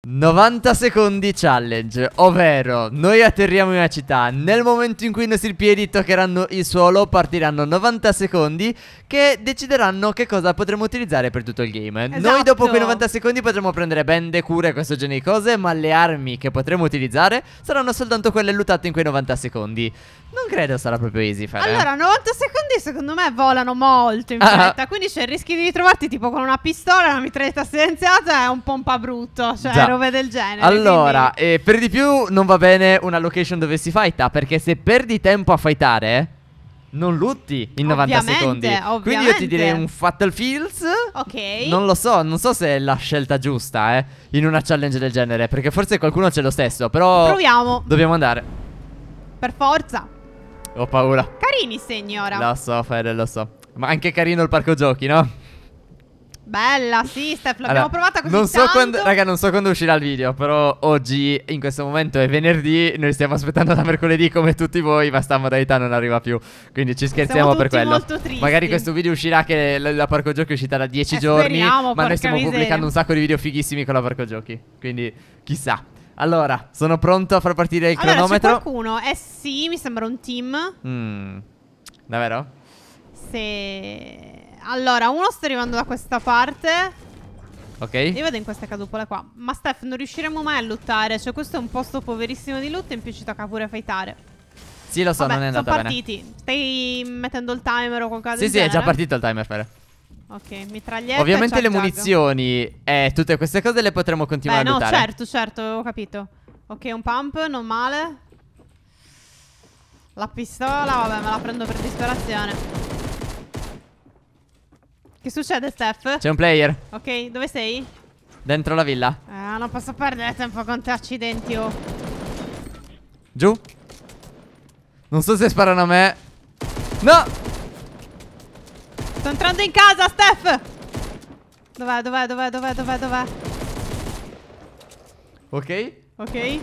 90 secondi challenge, ovvero noi atterriamo in una città, nel momento in cui i nostri piedi toccheranno il suolo partiranno 90 secondi che decideranno che cosa potremo utilizzare per tutto il game. Esatto. Noi dopo quei 90 esatto. secondi potremo prendere bende, cure, e questo genere di cose, ma le armi che potremo utilizzare saranno soltanto quelle lutate in quei 90 secondi. Non credo sarà proprio easy fare. Allora, 90 secondi secondo me volano molto in ah. fretta, quindi c'è il rischio di ritrovarti tipo con una pistola, una mitraglietta silenziata è un pompa brutto, cioè... Già robe del genere. Allora, eh, per di più non va bene una location dove si fighta, perché se perdi tempo a fightare non lutti in 90 ovviamente, secondi. Ovviamente. Quindi io ti direi un Fatal Fields. Ok. Non lo so, non so se è la scelta giusta, eh, in una challenge del genere, perché forse qualcuno c'è lo stesso, però Proviamo. Dobbiamo andare. Per forza. Ho paura. Carini signora. Lo so, Fede, lo so. Ma anche carino il parco giochi, no? Bella, sì, Steph, l'abbiamo allora, provata così non so tanto. Quando, raga, non so quando uscirà il video, però oggi, in questo momento, è venerdì, noi stiamo aspettando da mercoledì come tutti voi, ma sta modalità non arriva più, quindi ci scherziamo per quello. Magari questo video uscirà che la, la Parco Giochi è uscita da dieci eh, giorni, speriamo, ma noi stiamo miseria. pubblicando un sacco di video fighissimi con la Parco Giochi, quindi chissà. Allora, sono pronto a far partire il allora, cronometro. C'è qualcuno? Eh sì, mi sembra un team. Mm, davvero? Se... Allora, uno sta arrivando da questa parte. Ok. Io vado in queste cadupole qua. Ma Steph, non riusciremo mai a lottare. Cioè, questo è un posto poverissimo di loot. in più ci tocca pure fightare. Sì, lo so, Vabbè, non è andata bene. Sono partiti. Stai mettendo il timer o qualcosa Sì, sì, genere? è già partito il timer, Fer. Ok, mitraglietta Ovviamente le munizioni e eh, tutte queste cose le potremo continuare Beh, a lottare. no, certo, certo, ho capito. Ok, un pump, non male. La pistola, vabbè, me la prendo per disperazione. Che succede, Steph? C'è un player. Ok, dove sei? Dentro la villa. Ah, non posso perdere tempo con te, accidenti, oh. Giù. Non so se sparano a me. No! Sto entrando in casa, Steph! Dov'è, dov'è, dov'è, dov'è, dov'è, dov'è? Ok. Ok.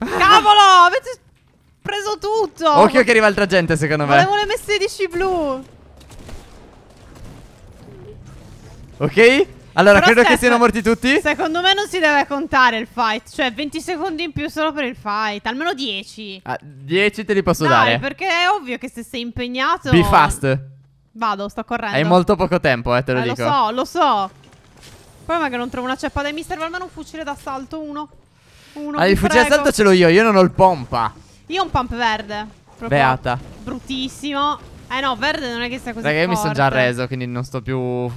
Cavolo! Avete preso tutto! Occhio che arriva altra gente, secondo me. Volevo le messe messedici blu. Ok? Allora, Però credo Steph, che siano morti tutti. Secondo me non si deve contare il fight. Cioè, 20 secondi in più solo per il fight. Almeno 10. Ah, 10 te li posso Dai, dare. perché è ovvio che se sei impegnato. Be fast. Vado, sto correndo. Hai molto poco tempo, eh, te lo eh, dico. Lo so, lo so. Poi magari non trovo una ceppa. Dai, mister, almeno un fucile d'assalto. Uno. Uno. Ah, il fucile d'assalto ce l'ho io. Io non ho il pompa. Io ho un pump verde. Proprio Beata. Bruttissimo. Eh no, verde non è che sia così. Perché io mi sono già reso, quindi non sto più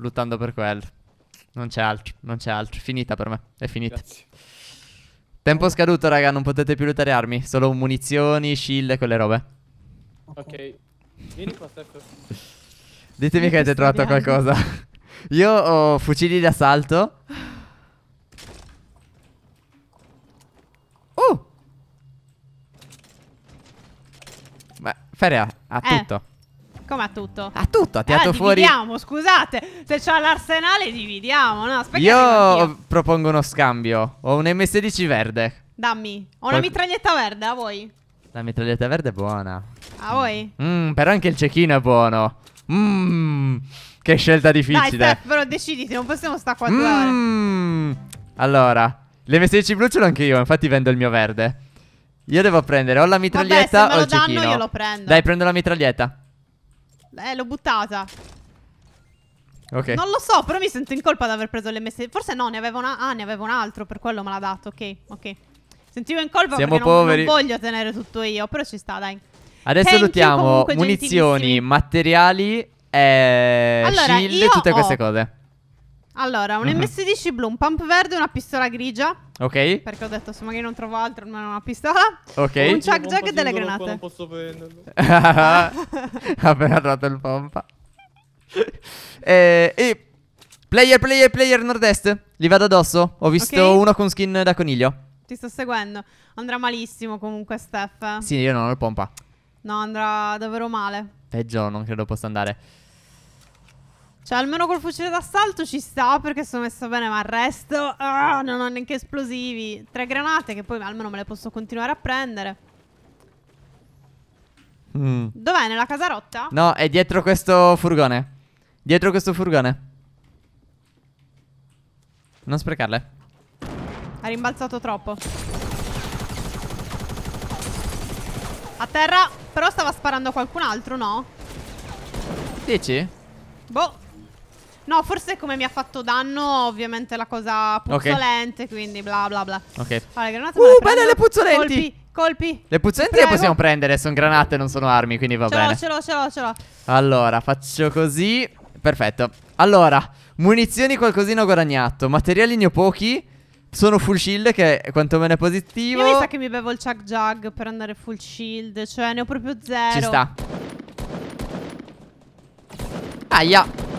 Luttando per quello. Non c'è altro, non c'è altro. Finita per me, è finita. Grazie. Tempo scaduto, raga, non potete più lottare armi. Solo munizioni, shield e quelle robe. Ok. Vieni qua, Steph. Ditemi Mi che avete trovato qualcosa. Io ho fucili d'assalto. Oh! Uh! Beh, Ferea, ha eh. tutto. Come a tutto? A tutto, ha tirato eh, fuori. Dividiamo, scusate, se c'ha l'arsenale dividiamo, no? Aspetta Io propongo uno scambio. Ho un M16 verde. Dammi, ho una mitraglietta verde, a voi. La mitraglietta verde è buona. A voi? Mm, però anche il cecchino è buono. Mmm, che scelta difficile. Dai, Steph, però deciditi, non possiamo stare qua mm. Allora, l'M16 blu ce l'ho anche io, infatti vendo il mio verde. Io devo prendere o la mitraglietta Vabbè, se me lo o il danno, cecchino. io lo prendo. Dai, prendo la mitraglietta. Eh, l'ho buttata. Ok. Non lo so, però mi sento in colpa di aver preso l'MS. Forse no, ne avevo, una... ah, ne avevo un altro, per quello me l'ha dato. Ok, ok. Sentivo in colpa Siamo perché Non, non voglio tenere tutto io, però ci sta, dai. Adesso Thank munizioni, materiali, eh, allora, shield tutte queste cose. Allora, un MS-10 mhm. blu, un pump verde e una pistola grigia. Ok. Perché ho detto, se magari non trovo altro, non almeno una pistola. Ok. Un chug jug e delle granate. Non posso prenderlo. Appena trovato il pompa. eh, e... Player, player, player nord-est. Li vado addosso. Ho visto okay. uno con skin da coniglio. Ti sto seguendo. Andrà malissimo comunque, Steph. Sì, io non ho il pompa. No, andrà davvero male. Peggio, non credo possa andare. Cioè, almeno col fucile d'assalto ci sta perché sono messo bene, ma il resto... Ah, non ho neanche esplosivi. Tre granate che poi almeno me le posso continuare a prendere. Mm. Dov'è? Nella casa rotta? No, è dietro questo furgone. Dietro questo furgone. Non sprecarle. Ha rimbalzato troppo. A terra, però stava sparando a qualcun altro, no? Dici? Boh. No, forse come mi ha fatto danno, ovviamente la cosa puzzolente, okay. quindi bla bla bla. Ok. Allora, granate uh, le belle le puzzolenti! Colpi, colpi. Le puzzolenti le possiamo prendere, sono granate, non sono armi, quindi va ce bene. Ce l'ho, ce l'ho, ce l'ho. Allora, faccio così. Perfetto. Allora, munizioni qualcosina ho guadagnato, materiali ne ho pochi. Sono full shield che quantomeno è positivo. Io mi sa che mi bevo il chug jug per andare full shield, cioè ne ho proprio zero. Ci sta. Aia.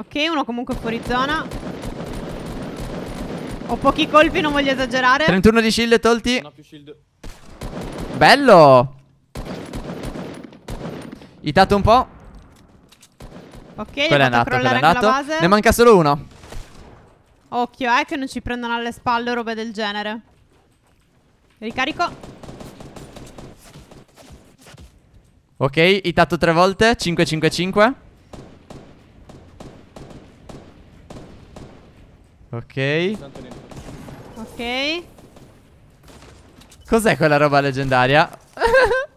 Ok, uno comunque fuori zona. Ho pochi colpi, non voglio esagerare. 31 di shield tolti. Non ho più shield. Bello. Itato un po'. Ok, quello è andato, quello è andato. Ne manca solo uno. Occhio, eh, che non ci prendono alle spalle robe del genere. Ricarico. Ok, itato tre volte, 5-5-5. Ok. Ok. Cos'è quella roba leggendaria?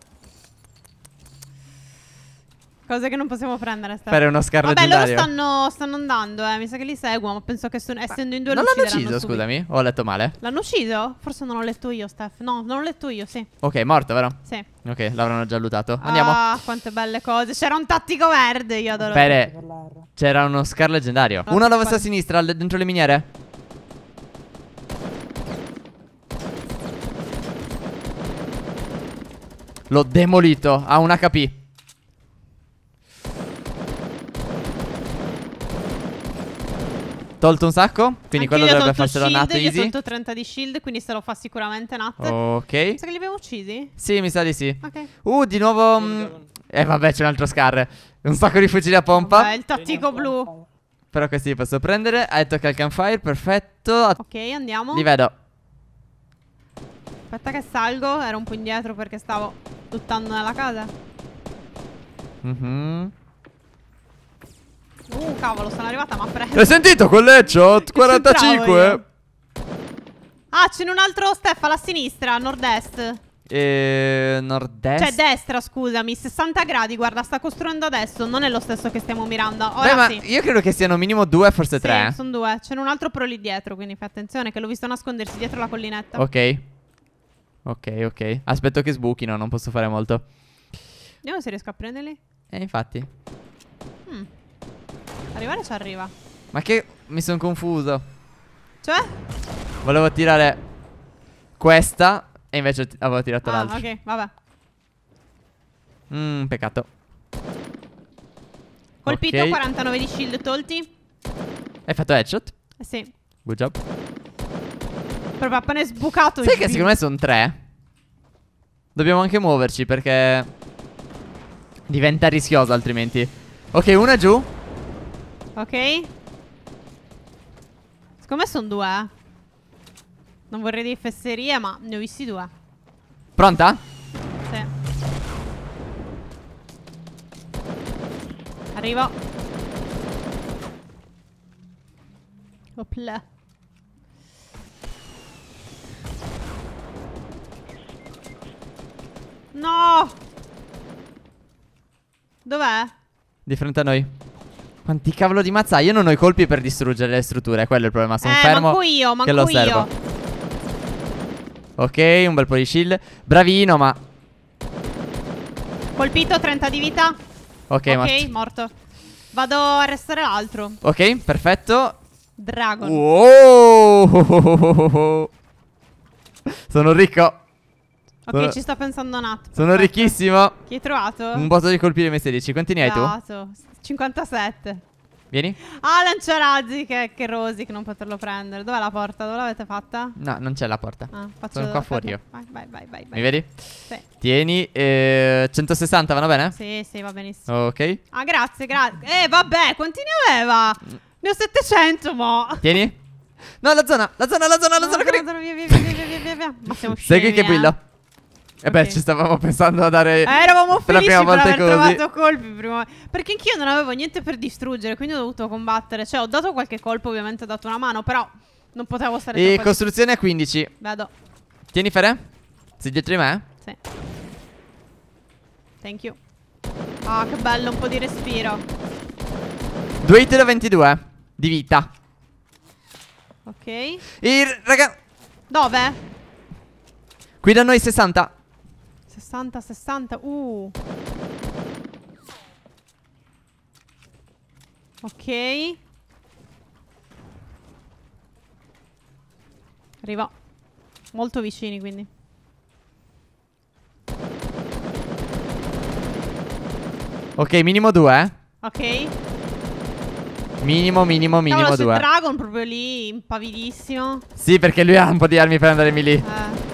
cose che non possiamo prendere. Sta. Fare uno Scarlet Vabbè, loro stanno, stanno, andando, eh. Mi sa che li seguono. penso che sono, eh, essendo in due Non l'hanno ucciso, scusami. Ho letto male. L'hanno ucciso? Forse non l'ho letto io, Steph. No, non l'ho letto io, sì. Ok, è morto, vero? Sì. Ok, l'avranno già lutato. Andiamo. Ah, quante belle cose. C'era un tattico verde, io adoro. Bene. C'era uno Scar leggendario. Uno alla vostra sinistra, dentro le miniere. L'ho demolito. Ha un HP. Tolto un sacco. Quindi quello dovrebbe farcela shield, Nat easy. Io ho tolto 30 di shield, quindi se lo fa sicuramente Nat. Ok. Mi sa che li abbiamo uccisi? Sì, mi sa di sì. Ok. Uh, di nuovo... Mh, mm, eh, vabbè, c'è un altro scar. Un sacco di fucili a pompa. Beh, il tattico blu. Però questi li posso prendere. Hai toccato il campfire, perfetto. Ok, andiamo. Li vedo. Aspetta che salgo, ero un po' indietro perché stavo buttando nella casa. Mhm. Mm Uh, cavolo, sono arrivata, ma presto. Hai sentito quel leccio? 45. Ah, c'è un altro Steph alla sinistra, nord-est. Eh, nord-est. Cioè, destra, scusami. 60 gradi, guarda, sta costruendo adesso. Non è lo stesso che stiamo mirando. Ora Beh, ma sì. io credo che siano minimo due, forse sì, tre. Sono due. C'è un altro pro lì dietro, quindi fai attenzione, che l'ho visto nascondersi dietro la collinetta. Ok. Ok, ok. Aspetto che sbuchino, non posso fare molto. Vediamo se riesco a prenderli. Eh, infatti. Mm arrivare ci arriva Ma che mi sono confuso Cioè? Volevo tirare questa E invece avevo tirato ah, l'altra ok vabbè Mmm peccato Colpito okay. 49 di shield tolti Hai fatto headshot? Eh sì Good job Proprio appena è sbucato Sai che secondo me sono tre Dobbiamo anche muoverci perché Diventa rischioso altrimenti Ok, una giù Ok. Secondo me sono due. Eh. Non vorrei dire fesserie, ma ne ho visti due. Pronta? Sì. Arrivo. Opla. No! Dov'è? Di fronte a noi. Quanti cavolo di mazzaie? Io non ho i colpi per distruggere le strutture, quello è il problema. Sono eh, fermo. Manco io, manco che lo servo. Ok, un bel po' di shield. Bravino, ma. Colpito, 30 di vita. Ok, okay morto. morto. Vado a arrestare l'altro. Ok, perfetto. Dragon. Wow. Sono ricco. Ok, sono... ci sto pensando un attimo. Sono perfetto. ricchissimo. Chi hai trovato? Un botto di colpi ms 16. Quanti ne hai trovato. tu? 57. Vieni. Ah, razzi. che, che rosic non poterlo prendere. Dov'è la porta? Dove l'avete fatta? No, non c'è la porta. Ah, Sono qua fuori io. Vai, vai, vai, vai, Mi vedi? Sì. Tieni. Eh, 160 vanno bene? Sì, sì, va benissimo. Ok. Ah, grazie, grazie. Eh, vabbè, quanti ne aveva? Ne ho 700, mo. Tieni. No, la zona, la zona, la zona, la zona. La zona, via, via, via, via, via, via. Ma siamo scemi, Segui che eh. quello. E eh beh, ci stavamo pensando a dare. Eh, eravamo felici per aver così. trovato colpi prima. Perché anch'io non avevo niente per distruggere, quindi ho dovuto combattere. Cioè, ho dato qualche colpo, ovviamente ho dato una mano, però non potevo stare E costruzione a 15. Vado. Tieni Fere? Sei dietro di me? Eh? Sì. Thank you. Ah, oh, che bello, un po' di respiro. Due hit da 22 eh, di vita. Ok. E raga. Dove? Qui da noi 60. 60, 60. Uh. Ok. Arriva. Molto vicini, quindi. Ok, minimo due, eh. Ok. Minimo, minimo, minimo Cavolo, due. Dragon proprio lì, impavidissimo. Sì, perché lui ha un po' di armi per andare lì. Eh.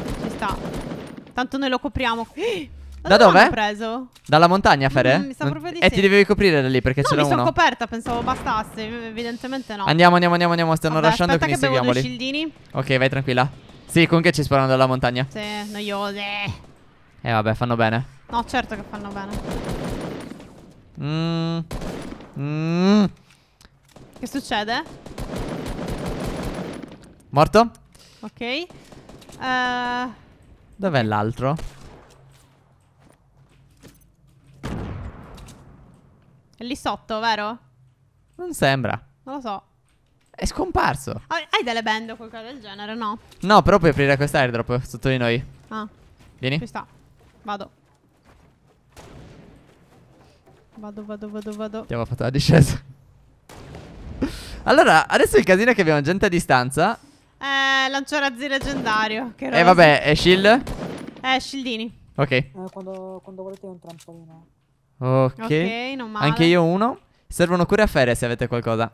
Tanto noi lo copriamo. Da, da dove? preso? Dalla montagna, mm, Fere? Mm, mi sa proprio di sì. E ti devi coprire da lì perché no, c'era uno. No, mi sono coperta, pensavo bastasse. Evidentemente no. Andiamo, andiamo, andiamo, andiamo. Stanno Vabbè, rushando, quindi seguiamoli. Ok, vai tranquilla. Sì, comunque ci sparano dalla montagna. Sì, noiose. Eh vabbè, fanno bene. No, certo che fanno bene. Mm. Mm. Che succede? Morto? Ok. Ehm... Uh... Dov'è l'altro? È lì sotto, vero? Non sembra. Non lo so. È scomparso. Ah, hai delle band o qualcosa del genere, no? No, però puoi aprire questa airdrop sotto di noi. Ah. Vieni. Qui sta. Vado. Vado, vado, vado, vado. Abbiamo fatto la discesa. allora, adesso il casino è che abbiamo gente a distanza. Eh... Eh, lanciarazzi leggendario. E eh, vabbè, è shield? Eh, shieldini. Ok. Eh, quando, quando, volete un trampolino. Ok. Ok, non male. Anche io uno. Servono cure a ferie se avete qualcosa.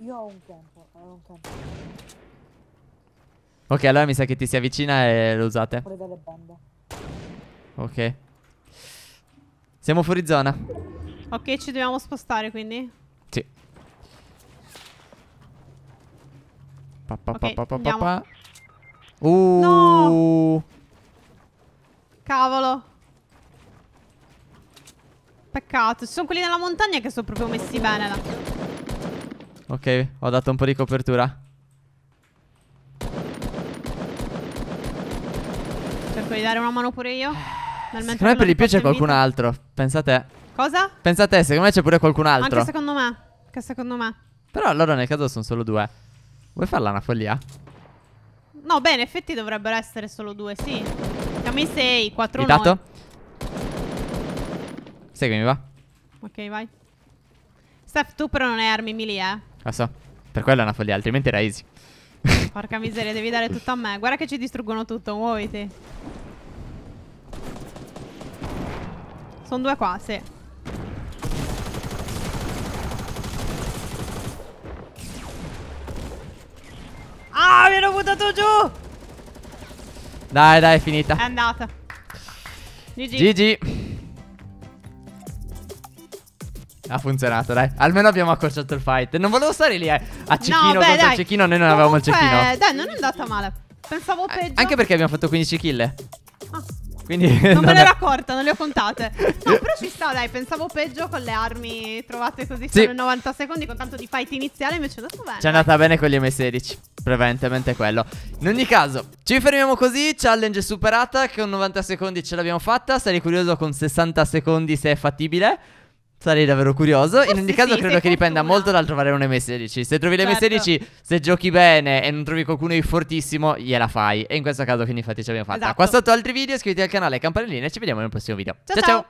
Io ho un campo, eh, ho un campo. Ok, allora mi sa che ti si avvicina e lo usate. Ok. Siamo fuori zona. Ok, ci dobbiamo spostare quindi? Sì. Pa, pa, okay, pa, pa uh. no! Cavolo. Peccato. Ci sono quelli della montagna che sono proprio messi bene là. Ok, ho dato un po' di copertura. Cerco di dare una mano pure io. Secondo me per di più c'è qualcun altro. Pensa a te. Cosa? Pensa a te, secondo me c'è pure qualcun altro. Anche secondo me. Anche secondo me. Però allora nel caso sono solo due. Vuoi farla una follia? No, bene, in effetti dovrebbero essere solo due, sì. Siamo in 6, 4 Hai dato? Seguimi, va. Ok, vai. Steph, tu però non hai armi melee, eh. Lo so. Per quello è una follia, altrimenti era easy. Porca miseria, devi dare tutto a me. Guarda che ci distruggono tutto, muoviti. Sono due qua, sì. l'ho buttato giù. Dai, dai, è finita. È andata. GG. GG. Ha funzionato, dai. Almeno abbiamo accorciato il fight. Non volevo stare lì eh, a cecchino no, beh, contro dai. cecchino. Noi non avevamo il cecchino. Dai, non è andata male. Pensavo eh, peggio. Anche perché abbiamo fatto 15 kill. Ah. Quindi, non, non me ne accorta, non le ho contate. No, però ci sta, dai, pensavo peggio con le armi trovate così sì. solo in 90 secondi con tanto di fight iniziale, invece è andato bene. Ci è andata bene con gli M16 prevalentemente quello. In ogni caso, ci fermiamo così, challenge superata, con 90 secondi ce l'abbiamo fatta, sarei curioso con 60 secondi se è fattibile. Sarei davvero curioso. Forse In ogni caso, sì, credo che dipenda molto dal trovare un M16. Se trovi l'M16, certo. se giochi bene e non trovi qualcuno di fortissimo, gliela fai. E in questo caso, quindi, infatti, ce l'abbiamo fatta. Esatto. Qua sotto altri video, iscriviti al canale, campanellina e ci vediamo nel prossimo video. ciao. ciao. ciao.